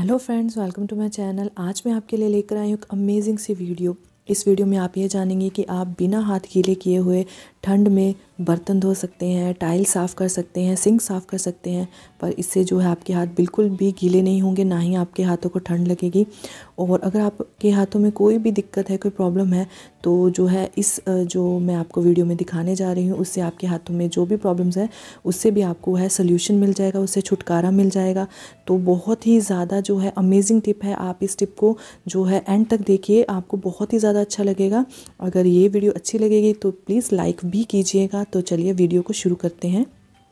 hello friends welcome to my channel आज मैं आपके लिए लेकर आई हूँ एक अमेजिंग सी वीडियो इस वीडियो में आप ये जानेंगे कि आप बिना हाथ गीले किए हुए ठंड में बर्तन धो सकते हैं टाइल साफ़ कर सकते हैं सिंक साफ़ कर सकते हैं पर इससे जो है आपके हाथ बिल्कुल भी गीले नहीं होंगे ना ही आपके हाथों को ठंड लगेगी और अगर आपके हाथों में कोई भी दिक्कत है कोई प्रॉब्लम है तो जो है इस जो मैं आपको वीडियो में दिखाने जा रही हूँ उससे आपके हाथों में जो भी प्रॉब्लम्स है उससे भी आपको है सोल्यूशन मिल जाएगा उससे छुटकारा मिल जाएगा तो बहुत ही ज़्यादा जो है अमेजिंग टिप है आप इस टिप को जो है एंड तक देखिए आपको बहुत ही ज़्यादा अच्छा लगेगा अगर ये वीडियो अच्छी लगेगी तो प्लीज़ लाइक भी कीजिएगा तो चलिए वीडियो को शुरू करते हैं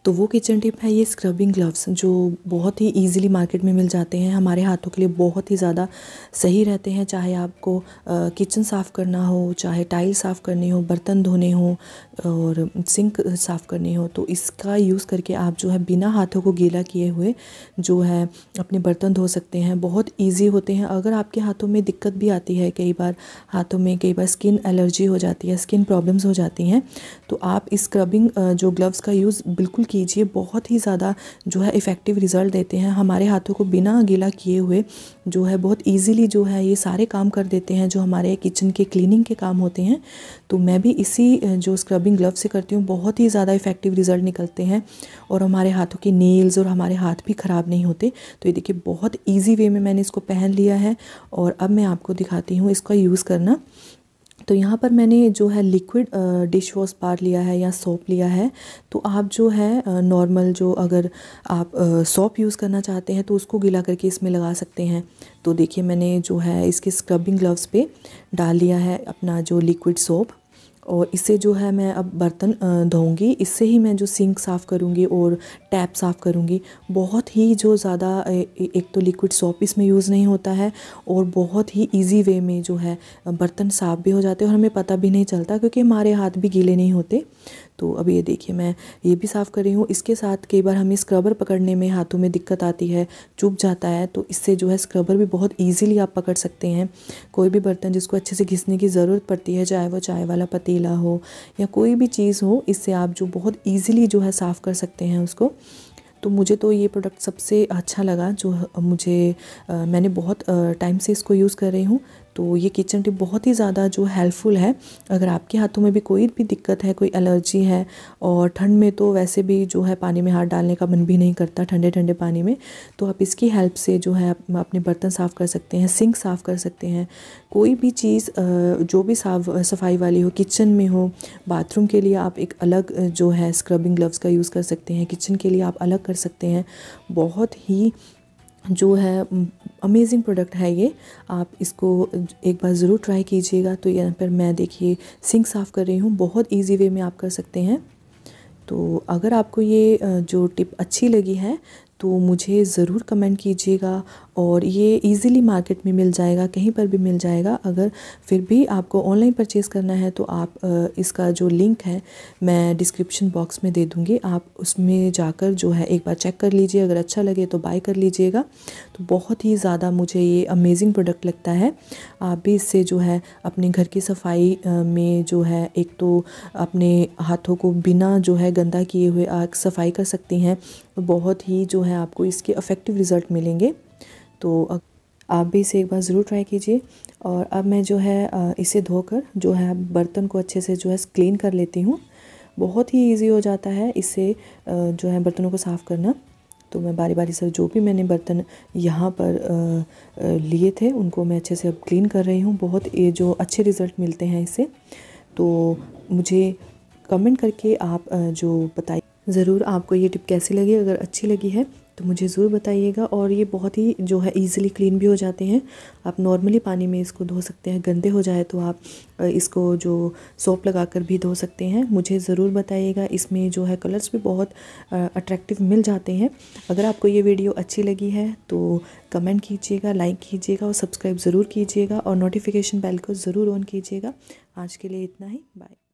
तो वो किचन टिप है ये स्क्रबिंग ग्लव्स जो बहुत ही ईजिली मार्केट में मिल जाते हैं हमारे हाथों के लिए बहुत ही ज़्यादा सही रहते हैं चाहे आपको किचन साफ़ करना हो चाहे टाइल साफ़ करनी हो बर्तन धोने हो और सिंक साफ़ करनी हो तो इसका यूज़ करके आप जो है बिना हाथों को गीला किए हुए जो है अपने बर्तन धो सकते हैं बहुत ईजी होते हैं अगर आपके हाथों में दिक्कत भी आती है कई बार हाथों में कई बार स्किन एलर्जी हो जाती है स्किन प्रॉब्लम्स हो जाती हैं तो आप इस स्क्रबिंग जो ग्लव्स का यूज़ बिल्कुल कीजिए बहुत ही ज़्यादा जो है इफ़ेक्टिव रिज़ल्ट देते हैं हमारे हाथों को बिना गीला किए हुए जो है बहुत ईजीली जो है ये सारे काम कर देते हैं जो हमारे किचन के क्लीनिंग के काम होते हैं तो मैं भी इसी जो स्क्रबिंग ग्लव से करती हूँ बहुत ही ज़्यादा इफ़ेक्टिव रिज़ल्ट निकलते हैं और हमारे हाथों के नेल्स और हमारे हाथ भी ख़राब नहीं होते तो ये देखिए बहुत ईजी वे में मैंने इसको पहन लिया है और अब मैं आपको दिखाती हूँ इसका यूज़ करना तो यहाँ पर मैंने जो है लिक्विड डिश वॉश बार लिया है या सोप लिया है तो आप जो है नॉर्मल जो अगर आप सोप यूज़ करना चाहते हैं तो उसको गिला करके इसमें लगा सकते हैं तो देखिए मैंने जो है इसके स्क्रबिंग ग्लव्स पे डाल लिया है अपना जो लिक्विड सोप और इससे जो है मैं अब बर्तन धोऊंगी इससे ही मैं जो सिंक साफ़ करूंगी और टैप साफ़ करूंगी बहुत ही जो ज़्यादा एक तो लिक्विड सॉप इसमें यूज़ नहीं होता है और बहुत ही इजी वे में जो है बर्तन साफ़ भी हो जाते हैं और हमें पता भी नहीं चलता क्योंकि हमारे हाथ भी गीले नहीं होते तो अब ये देखिए मैं ये भी साफ़ कर रही हूँ इसके साथ कई बार हमें स्क्रबर पकड़ने में हाथों में दिक्कत आती है चुभ जाता है तो इससे जो है स्क्रबर भी बहुत ईजिली आप पकड़ सकते हैं कोई भी बर्तन जिसको अच्छे से घिसने की ज़रूरत पड़ती है चाहे वो चाय वाला पतीला हो या कोई भी चीज़ हो इससे आप जो बहुत ईजिली जो है साफ़ कर सकते हैं उसको तो मुझे तो ये प्रोडक्ट सबसे अच्छा लगा जो मुझे आ, मैंने बहुत टाइम से इसको यूज़ कर रही हूँ तो ये किचन टिप बहुत ही ज़्यादा जो हेल्पफुल है अगर आपके हाथों में भी कोई भी दिक्कत है कोई एलर्जी है और ठंड में तो वैसे भी जो है पानी में हाथ डालने का मन भी नहीं करता ठंडे ठंडे पानी में तो आप इसकी हेल्प से जो है आप अपने बर्तन साफ़ कर सकते हैं सिंक साफ़ कर सकते हैं कोई भी चीज़ जो भी साफ सफाई वाली हो किचन में हो बाथरूम के लिए आप एक अलग जो है स्क्रबिंग ग्लव्स का यूज़ कर सकते हैं किचन के लिए आप अलग कर सकते हैं बहुत ही जो है अमेजिंग प्रोडक्ट है ये आप इसको एक बार ज़रूर ट्राई कीजिएगा तो यहाँ पर मैं देखिए सिंक साफ़ कर रही हूँ बहुत इजी वे में आप कर सकते हैं तो अगर आपको ये जो टिप अच्छी लगी है तो मुझे ज़रूर कमेंट कीजिएगा और ये इजीली मार्केट में मिल जाएगा कहीं पर भी मिल जाएगा अगर फिर भी आपको ऑनलाइन परचेज़ करना है तो आप इसका जो लिंक है मैं डिस्क्रिप्शन बॉक्स में दे दूँगी आप उसमें जाकर जो है एक बार चेक कर लीजिए अगर अच्छा लगे तो बाय कर लीजिएगा तो बहुत ही ज़्यादा मुझे ये अमेजिंग प्रोडक्ट लगता है आप भी इससे जो है अपने घर की सफाई में जो है एक तो अपने हाथों को बिना जो है गंदा किए हुए आग सफाई कर सकती हैं बहुत ही जो है आपको इसके अफेक्टिव रिज़ल्ट मिलेंगे तो आप भी इसे एक बार ज़रूर ट्राई कीजिए और अब मैं जो है इसे धोकर जो है बर्तन को अच्छे से जो है क्लीन कर लेती हूँ बहुत ही ईजी हो जाता है इससे जो है बर्तनों को साफ़ करना तो मैं बारी बारी से जो भी मैंने बर्तन यहाँ पर लिए थे उनको मैं अच्छे से अब क्लीन कर रही हूँ बहुत ये जो अच्छे रिज़ल्ट मिलते हैं इससे तो मुझे कमेंट करके आप जो बताइए ज़रूर आपको ये टिप कैसी लगी अगर अच्छी लगी है तो मुझे ज़रूर बताइएगा और ये बहुत ही जो है ईज़िली क्लीन भी हो जाते हैं आप नॉर्मली पानी में इसको धो सकते हैं गंदे हो जाए तो आप इसको जो सोप लगा कर भी धो सकते हैं मुझे ज़रूर बताइएगा इसमें जो है कलर्स भी बहुत अट्रैक्टिव मिल जाते हैं अगर आपको ये वीडियो अच्छी लगी है तो कमेंट कीजिएगा लाइक कीजिएगा और सब्सक्राइब ज़रूर कीजिएगा और नोटिफिकेशन बेल को ज़रूर ऑन कीजिएगा आज के लिए इतना ही बाय